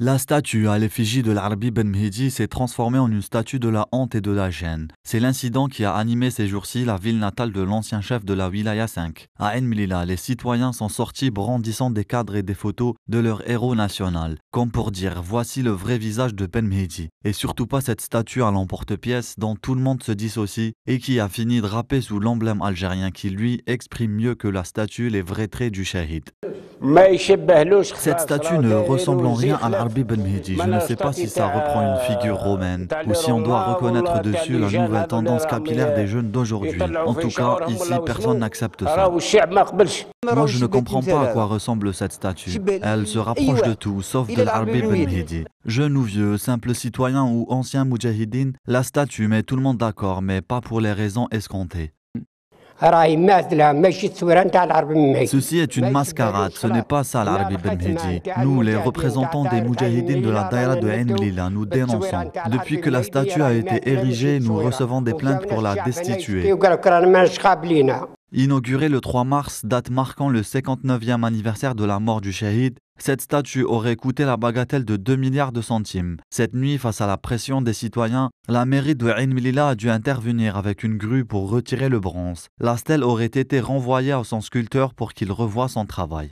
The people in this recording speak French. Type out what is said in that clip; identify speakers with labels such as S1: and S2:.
S1: La statue à l'effigie de l'Arbi Ben Mehdi s'est transformée en une statue de la honte et de la gêne. C'est l'incident qui a animé ces jours-ci la ville natale de l'ancien chef de la Wilaya 5. À Enmilila, les citoyens sont sortis brandissant des cadres et des photos de leur héros national, comme pour dire voici le vrai visage de Ben Mehdi. Et surtout pas cette statue à l'emporte-pièce dont tout le monde se dissocie et qui a fini de sous l'emblème algérien qui lui exprime mieux que la statue les vrais traits du shahid. Cette statue ne ressemble en rien à la je ne sais pas si ça reprend une figure euh, romaine ou si on doit reconnaître dessus la nouvelle tendance capillaire des jeunes d'aujourd'hui. En tout cas, ici, personne n'accepte ça. Moi, je ne comprends pas à quoi ressemble cette statue. Elle se rapproche de tout, sauf de Harbi Hidi. Jeune ou vieux, simple citoyen ou ancien mujahideen, la statue met tout le monde d'accord, mais pas pour les raisons escomptées. Ceci est une mascarade, ce n'est pas ça l'Arabie Ben Nous, les représentants des mujahidines de la Daïra de Enlila, nous dénonçons. Depuis que la statue a été érigée, nous recevons des plaintes pour la destituer. Inaugurée le 3 mars, date marquant le 59e anniversaire de la mort du shahid, cette statue aurait coûté la bagatelle de 2 milliards de centimes. Cette nuit, face à la pression des citoyens, la mairie de Ain Milila a dû intervenir avec une grue pour retirer le bronze. La stèle aurait été renvoyée à son sculpteur pour qu'il revoie son travail.